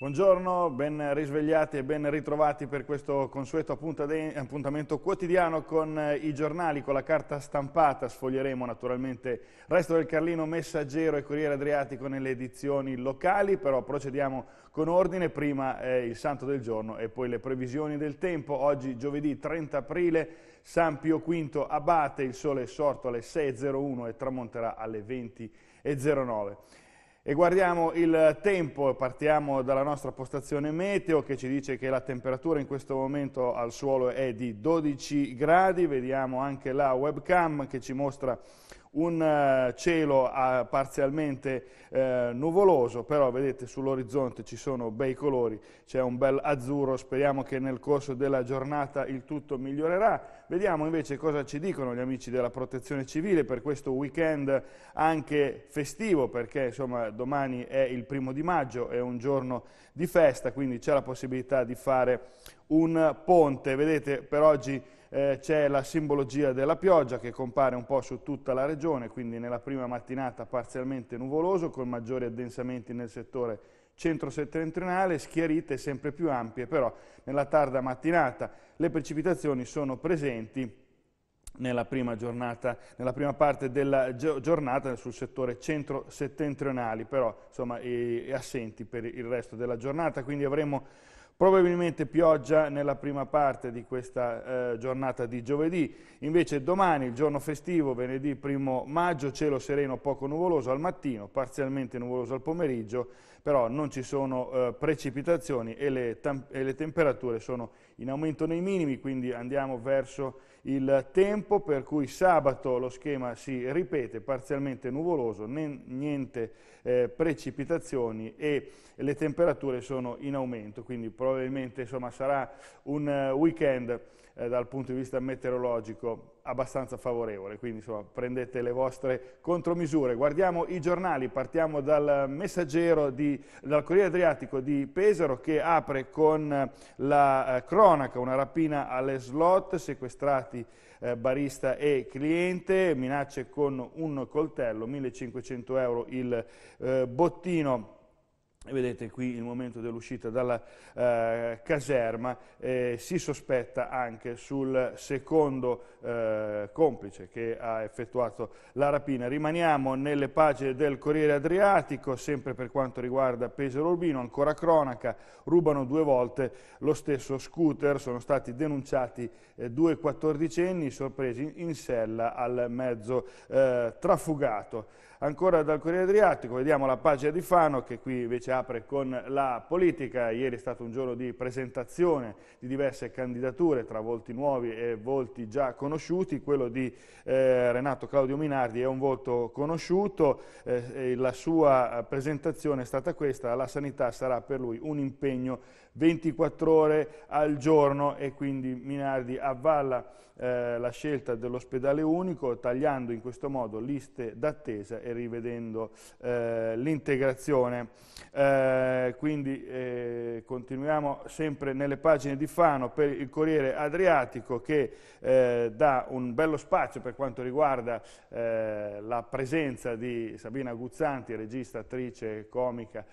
Buongiorno, ben risvegliati e ben ritrovati per questo consueto appuntamento quotidiano con eh, i giornali, con la carta stampata. Sfoglieremo naturalmente il resto del Carlino Messaggero e Corriere Adriatico nelle edizioni locali, però procediamo con ordine, prima eh, il santo del giorno e poi le previsioni del tempo. Oggi giovedì 30 aprile San Pio V abate, il sole è sorto alle 6.01 e tramonterà alle 20.09. E guardiamo il tempo, partiamo dalla nostra postazione meteo che ci dice che la temperatura in questo momento al suolo è di 12 gradi, vediamo anche la webcam che ci mostra un eh, cielo ah, parzialmente eh, nuvoloso, però vedete sull'orizzonte ci sono bei colori, c'è un bel azzurro, speriamo che nel corso della giornata il tutto migliorerà. Vediamo invece cosa ci dicono gli amici della protezione civile per questo weekend anche festivo, perché insomma, domani è il primo di maggio, è un giorno di festa, quindi c'è la possibilità di fare un ponte. Vedete per oggi eh, c'è la simbologia della pioggia che compare un po' su tutta la regione, quindi nella prima mattinata parzialmente nuvoloso con maggiori addensamenti nel settore centro-settentrionale, schiarite sempre più ampie, però nella tarda mattinata le precipitazioni sono presenti nella prima, giornata, nella prima parte della giornata sul settore centro-settentrionale, però insomma, assenti per il resto della giornata, quindi avremo Probabilmente pioggia nella prima parte di questa eh, giornata di giovedì, invece domani, il giorno festivo, venerdì 1 maggio, cielo sereno poco nuvoloso al mattino, parzialmente nuvoloso al pomeriggio, però non ci sono eh, precipitazioni e le, e le, temperature sono in aumento nei minimi, quindi andiamo verso il tempo, per cui sabato lo schema si ripete, parzialmente nuvoloso, niente eh, precipitazioni e le temperature sono in aumento, quindi probabilmente insomma, sarà un eh, weekend eh, dal punto di vista meteorologico abbastanza favorevole, quindi insomma, prendete le vostre contromisure. Guardiamo i giornali, partiamo dal messaggero, di, dal Corriere Adriatico di Pesaro che apre con eh, la eh, cronaca, una rapina alle slot, sequestrati eh, barista e cliente, minacce con un coltello, 1500 euro il eh, bottino vedete qui il momento dell'uscita dalla eh, caserma, eh, si sospetta anche sul secondo eh, complice che ha effettuato la rapina. Rimaniamo nelle pagine del Corriere Adriatico, sempre per quanto riguarda Pesaro Urbino, ancora cronaca, rubano due volte lo stesso scooter, sono stati denunciati eh, due quattordicenni sorpresi in sella al mezzo eh, trafugato. Ancora dal Corriere Adriatico vediamo la pagina di Fano che qui invece apre con la politica. Ieri è stato un giorno di presentazione di diverse candidature tra volti nuovi e volti già conosciuti. Quello di eh, Renato Claudio Minardi è un volto conosciuto. Eh, la sua eh, presentazione è stata questa. La sanità sarà per lui un impegno 24 ore al giorno e quindi Minardi avvalla eh, la scelta dell'ospedale unico tagliando in questo modo liste d'attesa e rivedendo eh, l'integrazione. Eh, quindi eh, continuiamo sempre nelle pagine di Fano per il Corriere Adriatico che eh, dà un bello spazio per quanto riguarda eh, la presenza di Sabina Guzzanti, regista, attrice, comica,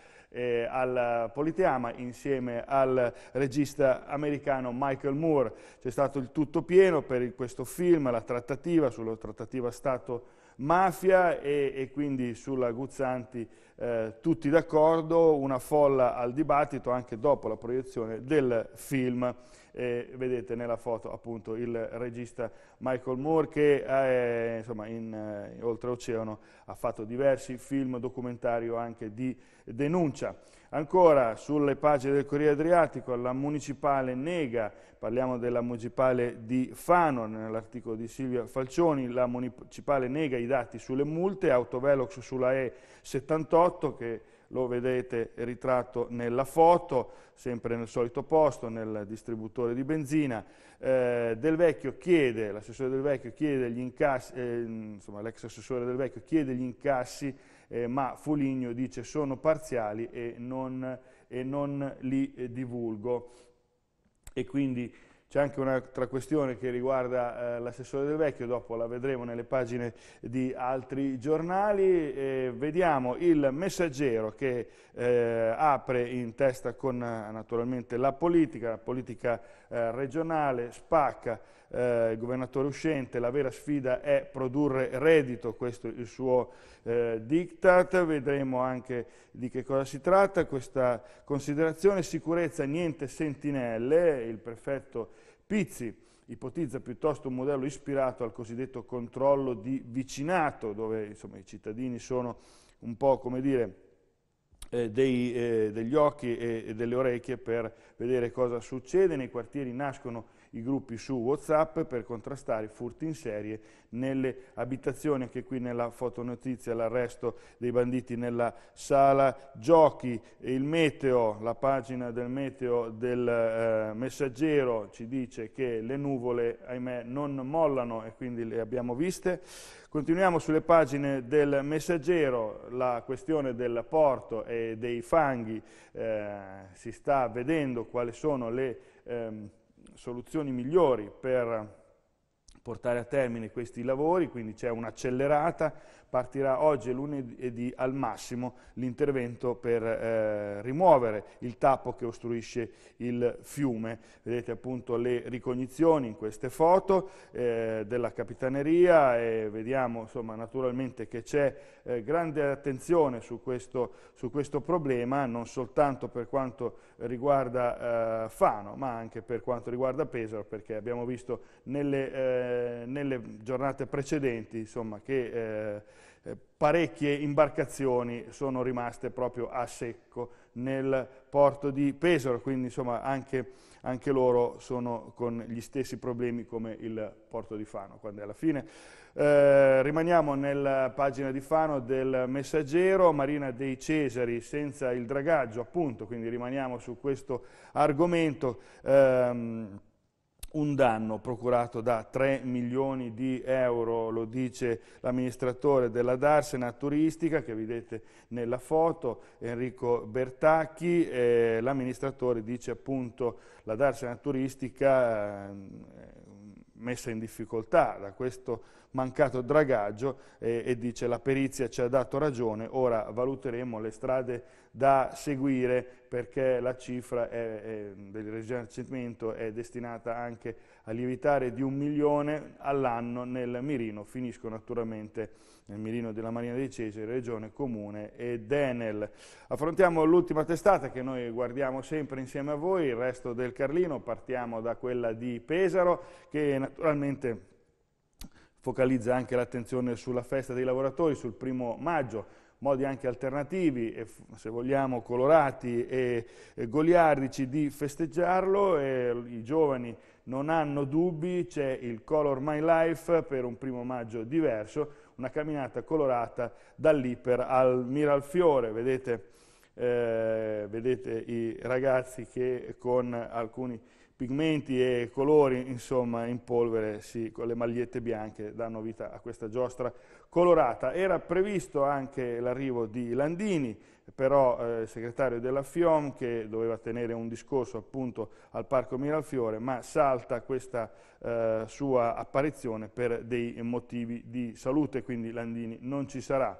al Politeama insieme al regista americano Michael Moore. C'è stato il tutto pieno per questo film, la trattativa, sulla trattativa Stato-mafia e, e quindi sulla Guzzanti eh, tutti d'accordo, una folla al dibattito anche dopo la proiezione del film eh, vedete nella foto appunto il regista Michael Moore che è, eh, insomma, in, eh, oltreoceano ha fatto diversi film documentario anche di denuncia. Ancora sulle pagine del Corriere Adriatico la municipale nega, parliamo della municipale di Fano nell'articolo di Silvia Falcioni, la municipale nega i dati sulle multe, autovelox sulla E78 che lo vedete ritratto nella foto, sempre nel solito posto, nel distributore di benzina. Eh, del Vecchio chiede, l'assessore del Vecchio chiede gli incassi, eh, insomma l'ex assessore del Vecchio chiede gli incassi, eh, ma Foligno dice sono parziali e non, e non li eh, divulgo. E quindi c'è anche un'altra questione che riguarda eh, l'assessore del Vecchio, dopo la vedremo nelle pagine di altri giornali. Eh, vediamo il messaggero che eh, apre in testa con naturalmente la politica, la politica eh, regionale, spacca eh, il governatore uscente, la vera sfida è produrre reddito, questo è il suo eh, diktat, vedremo anche di che cosa si tratta questa considerazione, sicurezza niente sentinelle, il prefetto Pizzi ipotizza piuttosto un modello ispirato al cosiddetto controllo di vicinato, dove insomma, i cittadini sono un po' come dire... Eh, dei, eh, degli occhi e, e delle orecchie per vedere cosa succede, nei quartieri nascono i gruppi su WhatsApp per contrastare i furti in serie nelle abitazioni, anche qui nella fotonotizia l'arresto dei banditi nella sala giochi, il meteo, la pagina del meteo del eh, messaggero ci dice che le nuvole ahimè non mollano e quindi le abbiamo viste. Continuiamo sulle pagine del messaggero, la questione del porto e dei fanghi eh, si sta vedendo quali sono le... Ehm, soluzioni migliori per portare a termine questi lavori, quindi c'è un'accelerata, partirà oggi e lunedì al massimo l'intervento per eh, rimuovere il tappo che ostruisce il fiume. Vedete appunto le ricognizioni in queste foto eh, della Capitaneria e vediamo insomma, naturalmente che c'è eh, grande attenzione su questo, su questo, problema, non soltanto per quanto riguarda eh, Fano, ma anche per quanto riguarda Pesaro, perché abbiamo visto nelle eh, eh, nelle giornate precedenti insomma, che eh, parecchie imbarcazioni sono rimaste proprio a secco nel porto di Pesaro, quindi insomma, anche, anche, loro sono con gli stessi problemi come il porto di Fano, quando è alla fine. Eh, rimaniamo nella pagina di Fano del Messaggero, Marina dei Cesari senza il dragaggio, appunto, quindi rimaniamo su questo argomento. Ehm, un danno procurato da 3 milioni di euro, lo dice l'amministratore della Darsena turistica che vedete nella foto, Enrico Bertacchi, eh, l'amministratore dice appunto la Darsena turistica eh, messa in difficoltà da questo mancato dragaggio eh, e dice la perizia ci ha dato ragione, ora valuteremo le strade da seguire perché la cifra è, è, del risarcimento è destinata anche a lievitare di un milione all'anno nel mirino, finisco naturalmente nel mirino della Marina dei Cesari, Regione Comune e Denel. Affrontiamo l'ultima testata che noi guardiamo sempre insieme a voi, il resto del Carlino, partiamo da quella di Pesaro che naturalmente focalizza anche l'attenzione sulla festa dei lavoratori, sul primo maggio, modi anche alternativi e se vogliamo colorati e, e goliardici di festeggiarlo e i giovani non hanno dubbi, c'è il Color My Life per un primo maggio diverso, una camminata colorata dall'Iper al Miralfiore, vedete, eh, vedete i ragazzi che con alcuni pigmenti e colori, insomma, in polvere, sì, con le magliette bianche danno vita a questa giostra colorata. Era previsto anche l'arrivo di Landini, però eh, il segretario della FIOM, che doveva tenere un discorso appunto al Parco Miralfiore, ma salta questa eh, sua apparizione per dei motivi di salute, quindi Landini non ci sarà.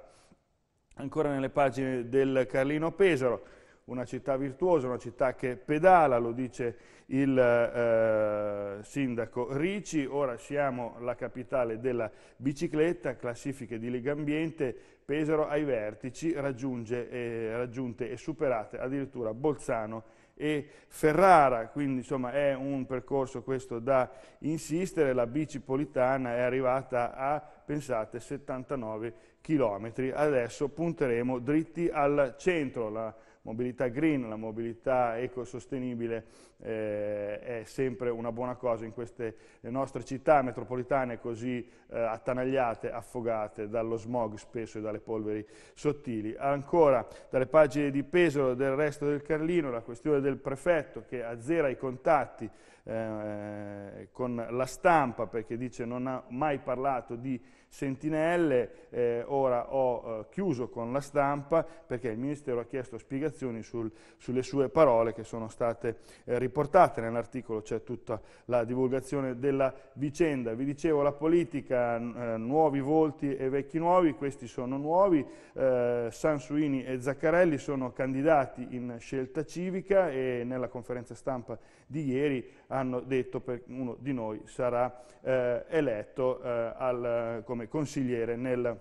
Ancora nelle pagine del Carlino Pesaro, una città virtuosa, una città che pedala, lo dice il eh, sindaco Ricci, ora siamo la capitale della bicicletta, classifiche di Lega Ambiente, Pesaro ai vertici, eh, raggiunte e superate addirittura Bolzano e Ferrara, quindi insomma è un percorso questo da insistere, la bici politana è arrivata a, pensate, 79 km, adesso punteremo dritti al centro, la, mobilità green, la mobilità ecosostenibile eh, è sempre una buona cosa in queste nostre città metropolitane così eh, attanagliate, affogate dallo smog spesso e dalle polveri sottili. Ancora dalle pagine di Pesaro del resto del Carlino la questione del prefetto che azzera i contatti eh, con la stampa perché dice non ha mai parlato di Sentinelle eh, ora ho eh, chiuso con la stampa perché il Ministero ha chiesto spiegazioni sul, sulle sue parole che sono state eh, riportate nell'articolo, c'è tutta la divulgazione della vicenda. Vi dicevo la politica, eh, nuovi volti e vecchi nuovi, questi sono nuovi, eh, Sansuini e Zaccarelli sono candidati in scelta civica e nella conferenza stampa di ieri hanno detto che uno di noi sarà eh, eletto eh, al, come consigliere nel,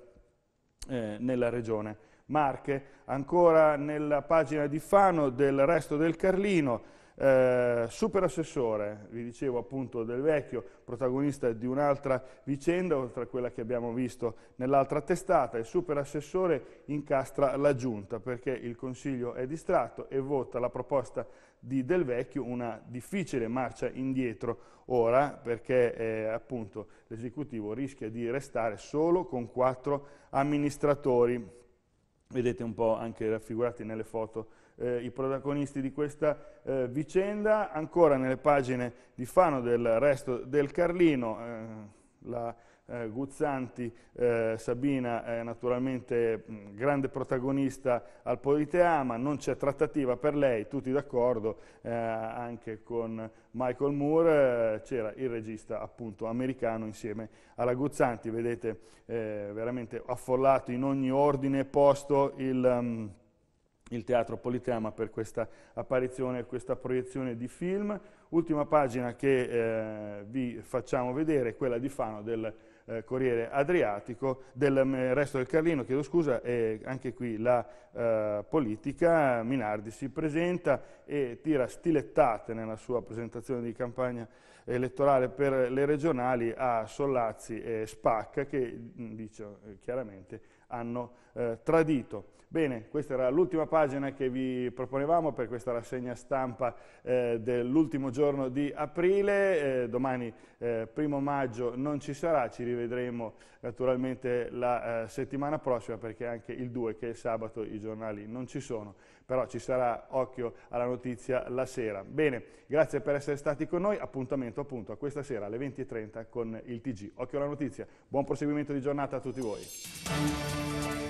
eh, nella regione Marche. Ancora nella pagina di Fano del resto del Carlino, eh, superassessore, vi dicevo appunto del vecchio, protagonista di un'altra vicenda, oltre a quella che abbiamo visto nell'altra testata, il superassessore incastra la giunta perché il Consiglio è distratto e vota la proposta di Del Vecchio una difficile marcia indietro ora perché eh, appunto l'esecutivo rischia di restare solo con quattro amministratori, vedete un po' anche raffigurati nelle foto eh, i protagonisti di questa eh, vicenda. Ancora nelle pagine di Fano del resto del Carlino, eh, la eh, Guzzanti, eh, Sabina è naturalmente mh, grande protagonista al Politeama, non c'è trattativa per lei, tutti d'accordo, anche con Michael Moore, c'era il regista appunto americano insieme alla Guzzanti, vedete eh, veramente affollato in ogni ordine e posto il... Um, il Teatro Politeama per questa apparizione, questa proiezione di film. Ultima pagina che eh, vi facciamo vedere è quella di Fano del eh, Corriere Adriatico, del eh, resto del Carlino, chiedo scusa, e anche qui la eh, politica, Minardi si presenta e tira stilettate nella sua presentazione di campagna elettorale per le regionali a Sollazzi e Spacca che mm, dice eh, chiaramente hanno eh, tradito. Bene, questa era l'ultima pagina che vi proponevamo per questa rassegna stampa eh, dell'ultimo giorno di aprile, eh, domani eh, primo maggio non ci sarà, ci rivedremo naturalmente la eh, settimana prossima perché anche il 2 che è sabato i giornali non ci sono però ci sarà occhio alla notizia la sera. Bene, grazie per essere stati con noi, appuntamento appunto a questa sera alle 20.30 con il TG. Occhio alla notizia, buon proseguimento di giornata a tutti voi.